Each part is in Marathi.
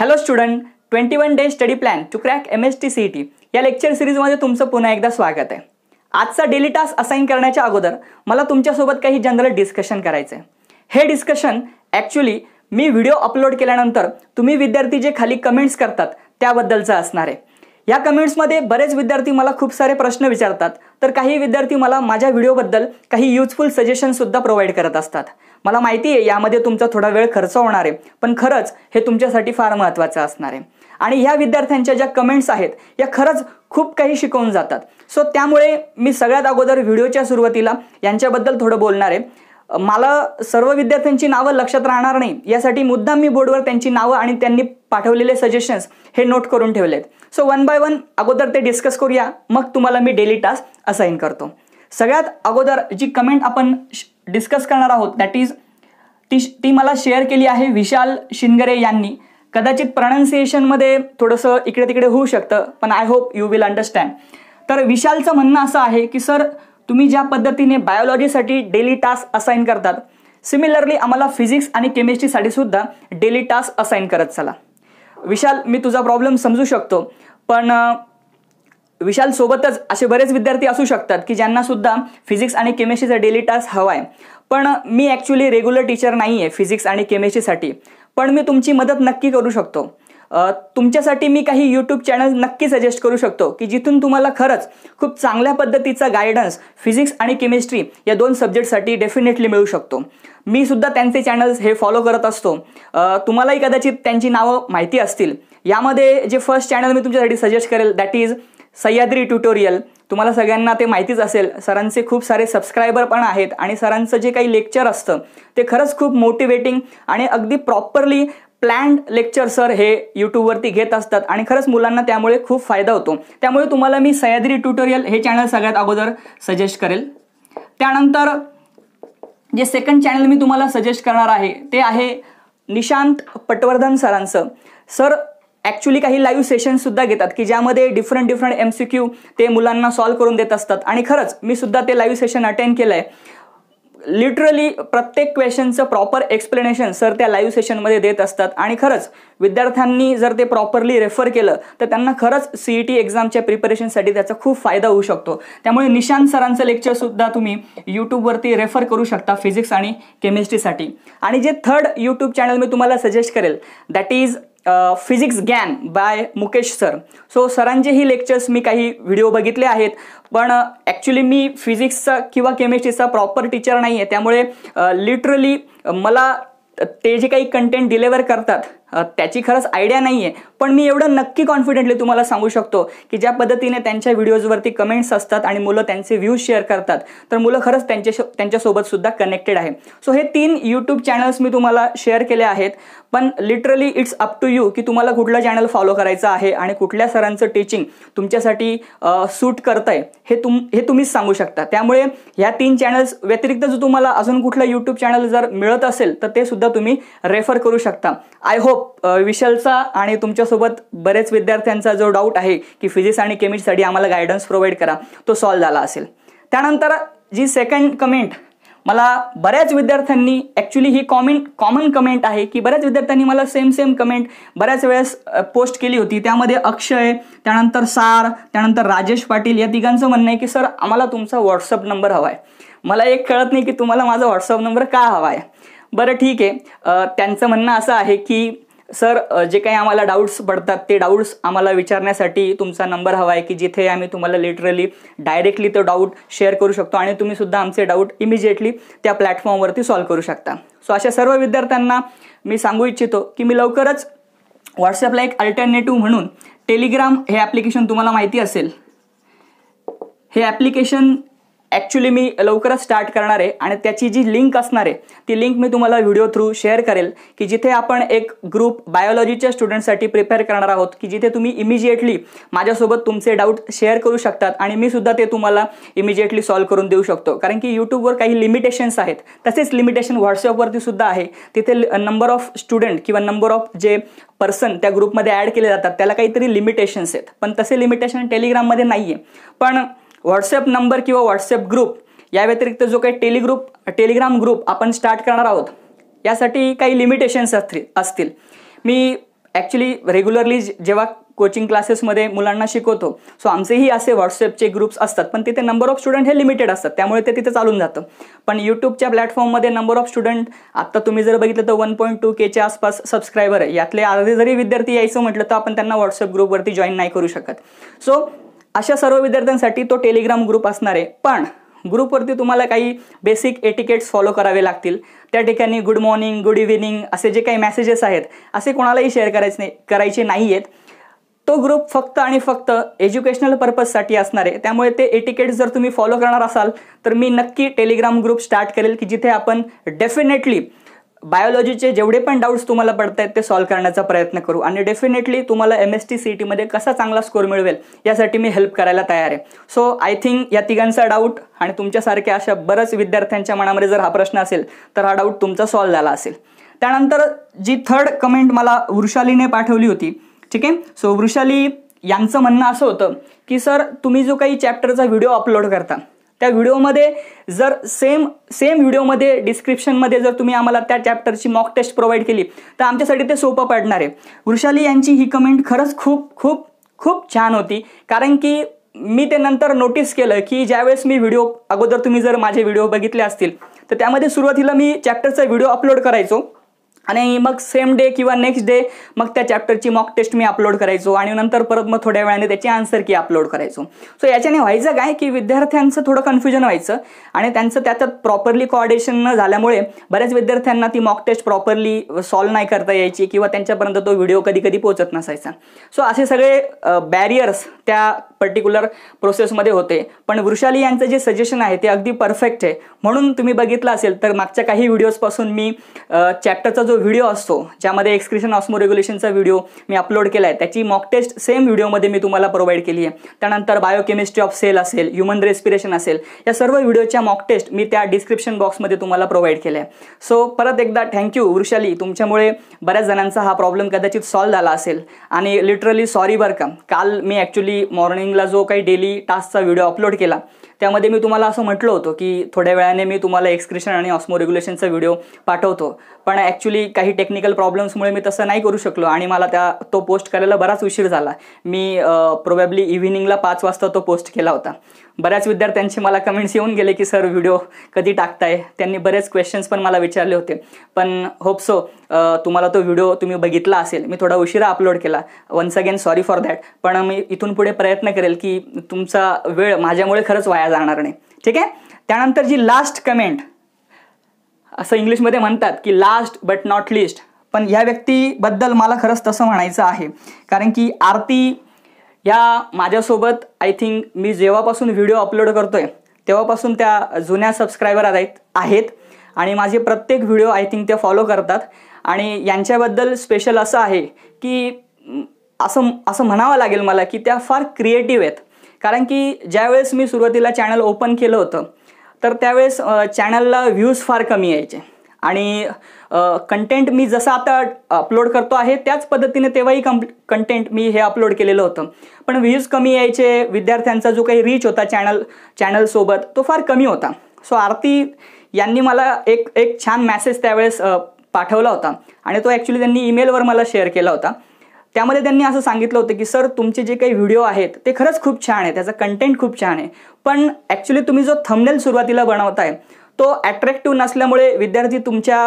hello student twenty one day study plan to crack M S T C T या लेक्चर सिरीजमध्ये तुमचं पुन्हा एकदा स्वागत आहे आजचा डेली टास्क असाईन करण्याच्या अगोदर मला तुमच्यासोबत काही जनरल डिस्कशन करायचं आहे हे डिस्कशन ॲक्च्युली मी व्हिडिओ अपलोड केल्यानंतर तुम्ही विद्यार्थी जे खाली कमेंट्स करतात त्याबद्दलचं असणार आहे या कमेंट्समध्ये बरेच विद्यार्थी मला खूप सारे प्रश्न विचारतात तर काही विद्यार्थी मला माझ्या व्हिडिओबद्दल काही युजफुल सजेशनसुद्धा प्रोव्हाइड करत असतात मला माहिती आहे यामध्ये तुमचा थोडा वेळ खर्च होणार आहे पण खरंच हे तुमच्यासाठी फार महत्वाचं असणार आहे आणि ह्या विद्यार्थ्यांच्या ज्या कमेंट्स आहेत या खरंच खूप काही शिकवून जातात सो त्यामुळे मी सगळ्यात अगोदर व्हिडिओच्या सुरुवातीला यांच्याबद्दल थोडं बोलणार आहे मला सर्व विद्यार्थ्यांची नावं लक्षात राहणार नाही यासाठी मुद्दाम मी बोर्डवर त्यांची नावं आणि त्यांनी पाठवलेले सजेशन्स हे नोट करून ठेवलेत सो वन बाय वन अगोदर ते डिस्कस करूया मग तुम्हाला मी डेली टास्क असाईन करतो सगळ्यात अगोदर जी कमेंट आपण डिस्कस करणार आहोत दॅट इज ती ती मला शेअर केली आहे विशाल शिंगरे यांनी कदाचित प्रनाऊन्सिएशनमध्ये थोडंसं इकडे तिकडे होऊ शकतं पण I hope you will understand तर विशालचं म्हणणं असं आहे की सर तुम्ही ज्या पद्धतीने बायोलॉजीसाठी डेली टास्क असाईन करतात सिमिलरली आम्हाला फिजिक्स आणि केमिस्ट्रीसाठी सुद्धा डेली टास्क असाईन करत चला विशाल मी तुझा प्रॉब्लेम समजू शकतो पण विशाल सोबतच असे बरेच विद्यार्थी असू शकतात की ज्यांना सुद्धा फिजिक्स आणि केमिस्ट्रीचा डेली टास्क हवा आहे पण मी ॲक्च्युली रेग्युलर टीचर नाही आहे फिजिक्स आणि केमिस्ट्रीसाठी पण मी तुमची मदत नक्की करू शकतो तुमच्यासाठी मी काही यूट्यूब चॅनल नक्की सजेस्ट करू शकतो की जिथून तुम्हाला खरंच खूप चांगल्या पद्धतीचा गायडन्स फिजिक्स आणि केमिस्ट्री या दोन सब्जेक्टसाठी डेफिनेटली मिळू शकतो मी सुद्धा त्यांचे चॅनल्स हे फॉलो करत असतो तुम्हालाही कदाचित त्यांची नावं माहिती असतील यामध्ये जे फर्स्ट चॅनल मी तुमच्यासाठी सजेस्ट करेल दॅट इज सह्याद्री ट्युटोरियल तुम्हाला सगळ्यांना ते माहितीच असेल सरांचे खूप सारे सबस्क्रायबर पण आहेत आणि सरांचं जे काही लेक्चर असतं ते खरंच खूप मोटिवेटिंग आणि अगदी प्रॉपरली प्लॅन्ड लेक्चर सर हे यूट्यूबवरती घेत असतात आणि खरंच मुलांना त्यामुळे खूप फायदा होतो त्यामुळे तुम्हाला मी सह्याद्री ट्युटोरियल हे चॅनल सगळ्यात अगोदर सजेस्ट करेल त्यानंतर जे सेकंड चॅनल मी तुम्हाला सजेस्ट करणार आहे ते आहे निशांत पटवर्धन सरांचं सर ॲक्च्युली काही लाईव्ह सेशनसुद्धा घेतात की ज्यामध्ये different different M C Q ते मुलांना सॉल्व करून देत असतात आणि खरंच मी सुद्धा ते लाईव्ह सेशन अटेंड केलं आहे लिटरली प्रत्येक क्वेश्चनचं प्रॉपर एक्सप्लेनेशन सर त्या लाईव्ह सेशनमध्ये देत असतात आणि खरंच विद्यार्थ्यांनी जर ते प्रॉपरली रेफर केलं तर त्यांना खरंच सी ई टी एक्झामच्या प्रिपरेशनसाठी त्याचा खूप फायदा होऊ शकतो त्यामुळे निशांत सरांचं लेक्चरसुद्धा तुम्ही यूट्यूबवरती रेफर करू शकता फिजिक्स आणि केमिस्ट्रीसाठी आणि जे थर्ड यूट्यूब चॅनल मी तुम्हाला सजेस्ट करेल दॅट इज फिजिक्स गॅन बाय मुकेश सर सो सरांचे ही लेक्चर्स मी काही व्हिडिओ बघितले आहेत पण ॲक्च्युली मी फिजिक्सचा किंवा केमिस्ट्रीचा प्रॉपर टीचर नाही आहे त्यामुळे लिटरली मला ते जे काही कंटेंट डिलेवर करतात त्याची खरंच आयडिया नाही आहे पण मी एवढं नक्की कॉन्फिडेंटली तुम्हाला सांगू शकतो की ज्या पद्धतीने त्यांच्या व्हिडिओजवरती कमेंट्स असतात आणि मुलं त्यांचे व्ह्यूज शेअर करतात तर मुलं खरंच त्यांच्या सुद्धा कनेक्टेड आहे सो हे तीन यूट्यूब चॅनल्स मी तुम्हाला शेअर केले आहेत पण literally it's up to you की तुम्हाला कुठलं चॅनल फॉलो करायचं आहे आणि कुठल्या सरांचं टीचिंग तुमच्यासाठी सूट करत आहे हे तुम हे तुम्हीच सांगू शकता त्यामुळे ह्या तीन चॅनल्स व्यतिरिक्त जर तुम्हाला अजून कुठलं यूट्यूब चॅनल जर मिळत असेल तर ते सुद्धा तुम्ही रेफर करू शकता आय होप विशलचा आणि तुमच्यासोबत बरेच विद्यार्थ्यांचा जो डाऊट आहे की फिजिक्स आणि केमिस्ट्रीसाठी आम्हाला गायडन्स प्रोव्हाइड करा तो सॉल्व झाला असेल त्यानंतर जी सेकंड कमेंट मला बऱ्याच विद्यार्थ्यांनी ॲक्च्युली ही कॉमेंट कॉमन कमेंट आहे की बऱ्याच विद्यार्थ्यांनी मला सेम सेम कमेंट बऱ्याच वेळेस पोस्ट केली होती त्यामध्ये अक्षय त्यानंतर सार त्यानंतर राजेश पाटील या तिघांचं म्हणणं आहे की सर आम्हाला तुमचा व्हॉट्सअप नंबर हवा आहे मला एक कळत नाही की तुम्हाला माझा व्हॉट्सअप नंबर का हवा आहे बरं ठीक आहे त्यांचं म्हणणं असं आहे की सर जे काही आम्हाला डाऊट्स पडतात ते डाऊट्स आम्हाला विचारण्यासाठी तुमचा नंबर हवा आहे की जिथे आम्ही तुम्हाला लिटरली डायरेक्टली तो डाऊट शेअर करू शकतो आणि तुम्ही सुद्धा आमचे डाऊट इमिजिएटली त्या प्लॅटफॉर्मवरती सॉल्व करू शकता सो अशा सर्व विद्यार्थ्यांना मी सांगू इच्छितो की मी लवकरच व्हॉट्सअपला एक अल्टरनेटिव्ह म्हणून टेलिग्राम हे ॲप्लिकेशन तुम्हाला माहिती असेल हे ॲप्लिकेशन ॲक्च्युली मी लवकरच स्टार्ट करणार आहे आणि त्याची जी लिंक असणार आहे ती लिंक मी तुम्हाला व्हिडिओ थ्रू शेअर करेल की जिथे आपण एक ग्रुप बायोलॉजीच्या स्टुडंटसाठी प्रिपेअर करणार आहोत की जिथे तुम्ही इमिजिएटली माझ्यासोबत तुमचे डाऊट शेअर करू शकतात आणि मी सुद्धा ते तुम्हाला इमिजिएटली सॉल्व्ह करून देऊ शकतो कारण की यूट्यूबवर काही लिमिटेशन्स आहेत तसेच लिमिटेशन व्हॉट्सअपवरती सुद्धा आहे तिथे नंबर ऑफ स्टुडंट किंवा नंबर ऑफ जे पर्सन त्या ग्रुपमध्ये ॲड केले जातात त्याला काहीतरी लिमिटेशन्स आहेत पण तसे लिमिटेशन टेलिग्राममध्ये नाही आहे पण व्हॉट्सअप नंबर किंवा व्हॉट्सअप ग्रुप या व्यतिरिक्त जो काही टेलिग्रुप टेलिग्राम ग्रुप आपण स्टार्ट करणार आहोत यासाठी काही लिमिटेशन्स असतील असतील मी ॲक्च्युली रेग्युलरली जेव्हा कोचिंग क्लासेसमध्ये मुलांना शिकवतो सो आमचेही असे व्हॉट्सअपचे ग्रुप्स असतात पण तिथे नंबर ऑफ स्टुडंट हे लिमिटेड असतात त्यामुळे ते तिथे चालून जातं पण यूट्यूबच्या प्लॅटफॉर्ममध्ये नंबर ऑफ स्टुडंट आत्ता तुम्ही जर बघितलं तर वन पॉईंट टू केच्या आसपास सबस्क्रायबर आहे यातले अर्धे जरी विद्यार्थी यायचं म्हटलं तर आपण त्यांना व्हॉट्सअप ग्रुपवरती जॉईन नाही करू शकत सो अशा सर्व विद्यार्थ्यांसाठी तो टेलिग्राम ग्रुप असणार आहे पण ग्रुपवरती तुम्हाला काही बेसिक एटिकेट्स फॉलो करावे लागतील त्या ठिकाणी गुड मॉर्निंग गुड इव्हिनिंग असे जे काही मेसेजेस आहेत असे कोणालाही शेअर करायचे नाही करायचे नाही आहेत तो ग्रुप फक्त आणि फक्त एज्युकेशनल पर्पजसाठी असणार आहे त्यामुळे ते एटिकेट्स जर तुम्ही फॉलो करणार असाल तर मी नक्की टेलिग्राम ग्रुप स्टार्ट करेल की जिथे आपण डेफिनेटली बायोलॉजीचे जेवढे पण डाउट्स तुम्हाला पडतायत ते सॉल्व करण्याचा प्रयत्न करू आणि डेफिनेटली तुम्हाला एम एस टी सी टीमध्ये कसा चांगला स्कोर मिळवेल यासाठी मी हेल्प करायला तयार आहे सो आय थिंक या तिघांचा डाऊट आणि तुमच्यासारख्या अशा बऱ्याच विद्यार्थ्यांच्या मनामध्ये जर हा प्रश्न असेल तर हा डाऊट तुमचा सॉल्व्ह झाला असेल त्यानंतर जी थर्ड कमेंट मला वृषालीने पाठवली होती ठीक आहे सो वृषाली यांचं म्हणणं असं होतं की सर तुम्ही जो काही चॅप्टरचा व्हिडिओ अपलोड करता त्या व्हिडिओमध्ये जर सेम सेम व्हिडिओमध्ये डिस्क्रिप्शनमध्ये जर तुम्ही आम्हाला त्या चॅप्टरची मॉक टेस्ट प्रोव्हाइड केली तर आमच्यासाठी ते सोपं पडणार आहे वृषाली यांची ही कमेंट खरंच खूप खूप खूप छान होती कारण की मी ते नंतर नोटीस केलं की ज्यावेळेस मी व्हिडिओ अगोदर तुम्ही जर माझे व्हिडिओ बघितले असतील तर त्यामध्ये सुरुवातीला मी चॅप्टरचा व्हिडिओ अपलोड करायचो आणि मग सेम डे किंवा नेक्स्ट डे मग त्या चॅप्टरची मॉक टेस्ट मी अपलोड करायचो आणि नंतर परत मग थोड्या वेळाने त्याची आन्सर की अपलोड करायचो सो याच्याने व्हायचं काय की विद्यार्थ्यांचं थोडं कन्फ्युजन व्हायचं आणि त्यांचं त्यात प्रॉपरली कॉर्डिनेशन न झाल्यामुळे बऱ्याच विद्यार्थ्यांना ती मॉक टेस्ट प्रॉपरली सॉल्व्ह नाही करता यायची किंवा त्यांच्यापर्यंत तो व्हिडिओ कधी कधी पोहोचत नसायचा सो असे सगळे बॅरियर्स त्या पर्टिक्युलर प्रोसेसमध्ये होते पण वृषाली यांचं जे सजेशन आहे ते अगदी परफेक्ट आहे म्हणून तुम्ही बघितलं असेल तर मागच्या काही व्हिडिओजपासून मी चॅप्टरचा जो व्हिडिओ असतो ज्यामध्ये एक्सक्रिशन ऑस्मो रेग्युलेशनचा व्हिडिओ मी अपलोड केला आहे त्याची मॉक टेस्ट सेम व्हिडिओमध्ये मी तुम्हाला प्रोव्हाइड केली आहे त्यानंतर बायोकेमिस्ट्री ऑफ सेल असेल ह्युमन रेस्पिरेशन असेल या सर्व व्हिडिओच्या मॉक टेस्ट मी त्या डिस्क्रिप्शन बॉक्समध्ये तुम्हाला प्रोव्हाइड केल्या आहे सो परत एकदा थँक्यू वृषाली तुमच्यामुळे बऱ्याच जणांचा हा प्रॉब्लेम कदाचित सॉल्व्ह झाला असेल आणि लिटरली सॉरी बरं का काल मी ॲक्च्युली मॉर्निंगला जो काही डेली टास्कचा व्हिडिओ अपलोड केला त्यामध्ये मी तुम्हाला असं म्हटलं होतं की थोड्या वेळाने मी तुम्हाला एक्सक्रिशन आणि ऑस्मो रेग्युलेशनचा व्हिडिओ पाठवतो पण ॲक्च्युली काही टेक्निकल प्रॉब्लेम्समुळे मी तसं नाही करू शकलो आणि मला त्या तो पोस्ट करायला बराच उशीर झाला मी प्रोबॅबली इव्हिनिंगला पाच वाजता तो पोस्ट केला होता बऱ्याच विद्यार्थ्यांचे मला कमेंट्स येऊन गेले की सर व्हिडिओ कधी टाकताय त्यांनी बरेच क्वेश्चन्स पण मला विचारले होते पण होप सो तुम्हाला तो व्हिडिओ तुम्ही बघितला असेल मी थोडा उशिरा अपलोड केला once again sorry for that पण मी इथून पुढे प्रयत्न करेल की तुमचा वेळ माझ्यामुळे खरंच वाया जाणार नाही ठीक आहे त्यानंतर जी लास्ट कमेंट असं इंग्लिशमध्ये म्हणतात की लास्ट बट नॉट लिस्ट पण ह्या व्यक्तीबद्दल मला खरंच तसं म्हणायचं आहे कारण की आरती या माझ्यासोबत आय थिंक मी जेव्हापासून व्हिडिओ अपलोड करतोय तेव्हापासून त्या जुन्या सबस्क्रायबर आहेत आहेत आणि माझे प्रत्येक व्हिडिओ आय थिंक ते फॉलो करतात आणि यांच्याबद्दल स्पेशल असं आहे की असं असं म्हणावं लागेल मला की त्या फार क्रिएटिव्ह आहेत कारण की ज्यावेळेस मी सुरुवातीला चॅनल ओपन केलं होतं तर त्यावेळेस चॅनलला व्ह्यूज फार कमी यायचे आणि कंटेंट मी जसं आता अपलोड करतो आहे त्याच पद्धतीने तेव्हाही कं कंटेंट मी हे अपलोड केलेलं होतं पण व्ह्यूज कमी यायचे विद्यार्थ्यांचा जो काही रीच होता चॅनल चॅनलसोबत तो फार कमी होता सो आरती यांनी मला एक एक छान मॅसेज त्यावेळेस पाठवला होता आणि तो ॲक्च्युली त्यांनी ईमेलवर मला शेअर केला होता त्यामध्ये त्यांनी असं सांगितलं होतं की सर तुमचे जे काही व्हिडिओ आहेत ते खरंच खूप छान आहे त्याचा कंटेंट खूप छान आहे पण ॲक्च्युली तुम्ही जो थमनेल सुरुवातीला बनवताय तो ॲट्रॅक्टिव्ह नसल्यामुळे विद्यार्थी तुमच्या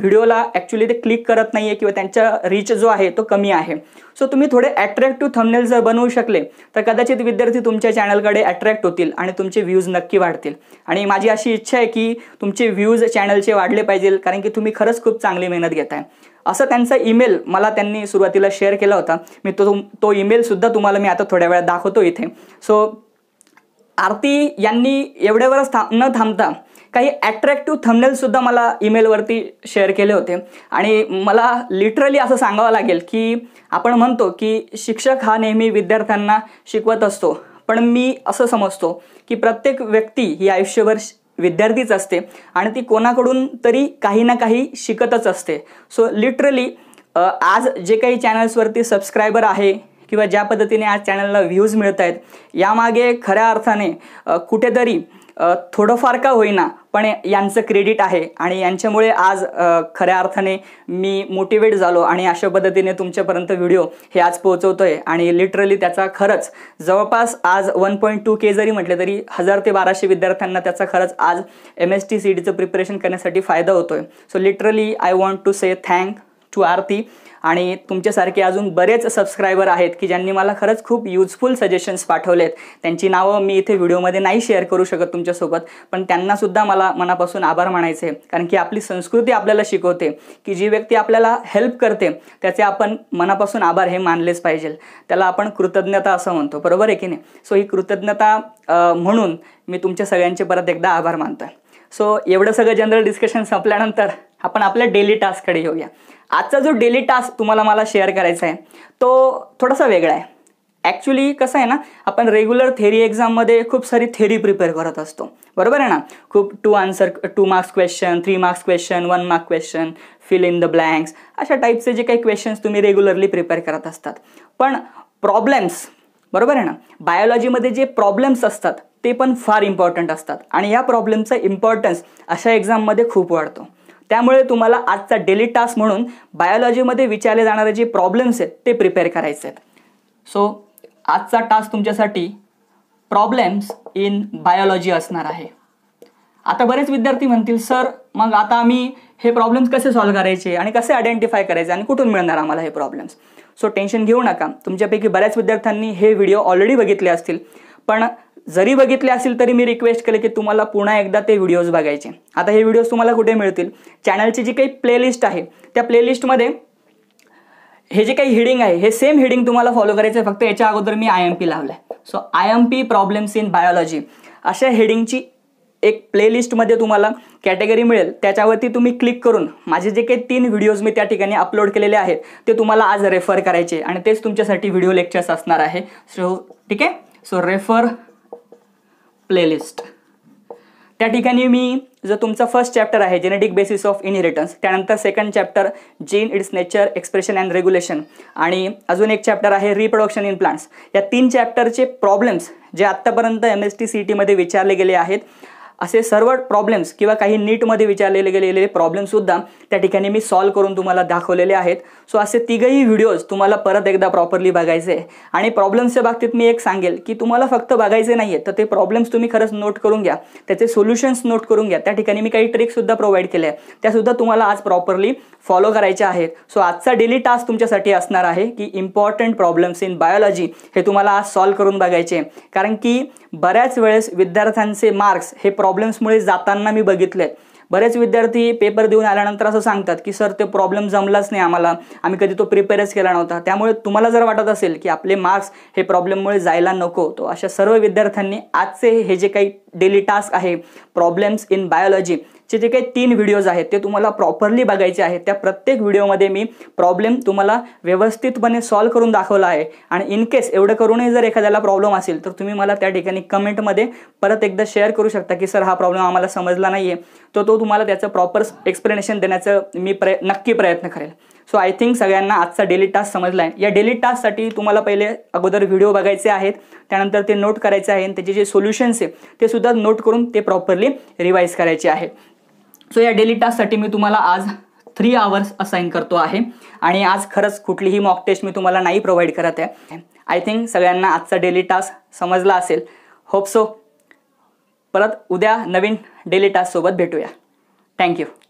व्हिडिओला ॲक्च्युली ते क्लिक करत नाही आहे किंवा त्यांचा रीच जो आहे तो कमी आहे सो तुम्ही थोडे ॲट्रॅक्टिव्ह थमनेल जर बनवू शकले तर कदाचित विद्यार्थी तुमच्या चॅनलकडे अट्रॅक्ट होतील आणि तुमचे व्ह्यूज नक्की वाढतील आणि माझी अशी इच्छा आहे की तुमचे व्ह्यूज चॅनलचे वाढले पाहिजे कारण की तुम्ही खरंच खूप चांगली मेहनत घेताय असं त्यांचा ईमेल मला त्यांनी सुरुवातीला शेअर केला होता मी तो तो ईमेलसुद्धा तुम्हाला मी आता थोड्या वेळा दाखवतो इथे सो आरती यांनी एवढ्यावरच थांब न थांबता काही ॲट्रॅक्टिव्ह थमनेलसुद्धा मला ईमेलवरती शेअर केले होते आणि मला लिटरली असं सांगावं लागेल की आपण म्हणतो की शिक्षक हा नेहमी विद्यार्थ्यांना शिकवत असतो पण मी असं समजतो की प्रत्येक व्यक्ती ही आयुष्यभर विद्यार्थीच असते आणि ती कोणाकडून तरी काही ना काही शिकतच असते सो लिटरली आज जे काही चॅनल्सवरती सबस्क्रायबर आहे किंवा ज्या पद्धतीने आज चॅनलला व्ह्यूज मिळत आहेत यामागे खऱ्या अर्थाने कुठेतरी थोडंफार का होईना पण यांचं क्रेडिट आहे आणि यांच्यामुळे आज खऱ्या अर्थाने मी मोटिवेट झालो आणि अशा पद्धतीने तुमच्यापर्यंत व्हिडिओ हे आज पोहोचवतो आहे आणि लिटरली त्याचा खरंच जवळपास आज वन पॉईंट टू के जरी म्हटले तरी हजार ते बाराशे विद्यार्थ्यांना त्याचा खरंच आज एम एस टी सी डीचं प्रिपरेशन करण्यासाठी फायदा होतो आहे so literally I want to say thank to Aarti आणि तुमच्यासारखे अजून बरेच सबस्क्रायबर आहेत की ज्यांनी मला खरंच खूप युजफुल सजेशन्स पाठवलेत त्यांची नावं मी इथे व्हिडिओमध्ये नाही शेअर करू शकत तुमच्यासोबत पण त्यांनासुद्धा मला मनापासून आभार मानायचे कारण की आपली संस्कृती आपल्याला शिकवते की जी व्यक्ती आपल्याला हेल्प करते त्याचे आपण मनापासून आभार हे मानलेच पाहिजे त्याला आपण कृतज्ञता असं म्हणतो बरोबर आहे की नाही सो ही कृतज्ञता म्हणून मी तुमच्या सगळ्यांचे परत एकदा आभार मानतो सो एवढं सगळं जनरल डिस्कशन संपल्यानंतर आपण आपल्या डेली टास्ककडे येऊया आजचा जो डेली टास्क तुम्हाला मला शेअर करायचा आहे तो थोडासा वेगळा आहे ॲक्च्युली कसं आहे ना आपण रेग्युलर थेरी एक्झाममध्ये खूप सारी थेरी प्रिपेअर करत असतो बरोबर आहे ना खूप two answer two marks question three marks question one mark question fill in the blanks अशा टाईपचे जे काही क्वेश्चन्स तुम्ही रेग्युलरली प्रिपेअर करत असतात पण प्रॉब्लेम्स बरोबर आहे ना बायोलॉजीमध्ये जे प्रॉब्लेम्स असतात ते पण फार इम्पॉर्टंट असतात आणि या प्रॉब्लेमचा इम्पॉर्टन्स अशा एक्झाममध्ये खूप वाढतो त्यामुळे तुम्हाला आजचा डेली टास्क म्हणून बायोलॉजीमध्ये विचारले जाणारे जे प्रॉब्लेम्स आहेत ते प्रिपेअर करायचे आहेत सो आजचा टास्क तुमच्यासाठी प्रॉब्लेम्स इन बायोलॉजी असणार आहे आता बरेच विद्यार्थी म्हणतील सर मग आता आम्ही हे प्रॉब्लेम्स कसे सॉल्व्ह करायचे आणि कसे आयडेंटिफाय करायचे आणि कुठून मिळणार आम्हाला हे प्रॉब्लेम्स सो टेन्शन घेऊ नका तुमच्यापैकी बऱ्याच विद्यार्थ्यांनी हे व्हिडिओ ऑलरेडी बघितले असतील पण जरी बघितले असेल तरी मी रिक्वेस्ट केले की तुम्हाला पुन्हा एकदा ते व्हिडिओज बघायचे आता हे व्हिडिओज तुम्हाला कुठे मिळतील चॅनलची जी काही प्लेलिस्ट आहे त्या प्लेलिस्टमध्ये हे जे काही हिडिंग आहे हे सेम हिडिंग तुम्हाला फॉलो करायचं आहे फक्त याच्या अगोदर मी आय एम पी लावलं so I M P problems in biology अशा हेडिंगची एक प्लेलिस्टमध्ये तुम्हाला कॅटेगरी मिळेल त्याच्यावरती तुम्ही क्लिक करून माझे जे काही तीन व्हिडिओज मी त्या ठिकाणी अपलोड केलेले आहेत ते तुम्हाला आज रेफर करायचे आणि तेच तुमच्यासाठी व्हिडिओ लेक्चर्स असणार आहे सो ठीक आहे सो रेफर प्लेलिस्ट त्या ठिकाणी मी जो तुमचा फर्स्ट चॅप्टर आहे जेनेटिक बेसिस ऑफ इनहेरिटन्स त्यानंतर second chapter gene its nature expression and regulation आणि अजून एक चॅप्टर आहे रिप्रोडक्शन इन प्लांट्स या तीन चॅप्टरचे प्रॉब्लेम्स जे आत्तापर्यंत एम एस टी सी टीमध्ये विचारले गेले आहेत असे सर्व प्रॉब्लेम्स किंवा काही नीटमध्ये विचारलेले गेलेले प्रॉब्लेमसुद्धा त्या ठिकाणी मी सॉल्व करून तुम्हाला दाखवलेले आहेत सो असे तिघही व्हिडिओज तुम्हाला परत एकदा प्रॉपरली बघायचे आणि प्रॉब्लेम्सच्या बाबतीत मी एक सांगेल की तुम्हाला फक्त बघायचे नाही आहे तर ते प्रॉब्लेम्स तुम्ही खरंच नोट करून घ्या त्याचे सोल्युशन्स नोट करून घ्या त्या ठिकाणी मी काही ट्रिक्ससुद्धा प्रोव्हाइड केल्या आहेत त्यासुद्धा तुम्हाला आज प्रॉपरली फॉलो करायच्या आहेत सो आजचा डेली टास्क तुमच्यासाठी असणार आहे की इम्पॉर्टंट प्रॉब्लेम्स इन बायोलॉजी हे तुम्हाला आज सॉल्व करून बघायचे कारण की बऱ्याच वेळेस विद्यार्थ्यांचे मार्क्स हे प्रॉब्लेम्समुळे जाताना मी बघितले बरेच विद्यार्थी पेपर देऊन आल्यानंतर असं सांगतात की सर ते प्रॉब्लेम जमलाच नाही आम्हाला आम्ही कधी तो प्रिपेअरच केला नव्हता त्यामुळे तुम्हाला जर वाटत असेल की आपले मार्क्स हे प्रॉब्लेममुळे जायला नको तो अशा सर्व विद्यार्थ्यांनी आजचे हे जे काही डेली टास्क आहे प्रॉब्लेम्स इन बायोलॉजी चे जे काही तीन व्हिडिओज आहेत ते तुम्हाला प्रॉपरली बघायचे आहेत त्या प्रत्येक व्हिडिओमध्ये मी प्रॉब्लेम तुम्हाला व्यवस्थितपणे सॉल्व्ह करून दाखवला आहे आणि इन केस एवढं करूनही जर एखाद्याला प्रॉब्लेम असेल तर तुम्ही मला त्या ठिकाणी कमेंटमध्ये परत एकदा शेअर करू शकता की सर हा प्रॉब्लेम आम्हाला समजला नाही तर तो, तुम्हाला त्याचं प्रॉपर एक्सप्लेनेशन देण्याचं मी प्रय नक्की प्रयत्न करेल सो आय थिंक सगळ्यांना आजचा डेली टास्क समजला आहे या डेली टास्कसाठी तुम्हाला पहिले अगोदर व्हिडिओ बघायचे आहेत त्यानंतर ते नोट करायचे आहे त्याचे जे सोल्युशन्स आहे ते सुद्धा नोट करून ते प्रॉपरली रिवाईज करायचे आहे सो या डेली टास्कसाठी मी तुम्हाला आज थ्री आवर्स असाईन करतो आहे आणि आज खरंच कुठलीही मॉक टेस्ट मी तुम्हाला नाही प्रोव्हाइड करत आहे आय थिंक सगळ्यांना आजचा डेली टास्क समजला असेल होप सो परत उद्या नवीन डेली टास्कसोबत भेटूया थँक्यू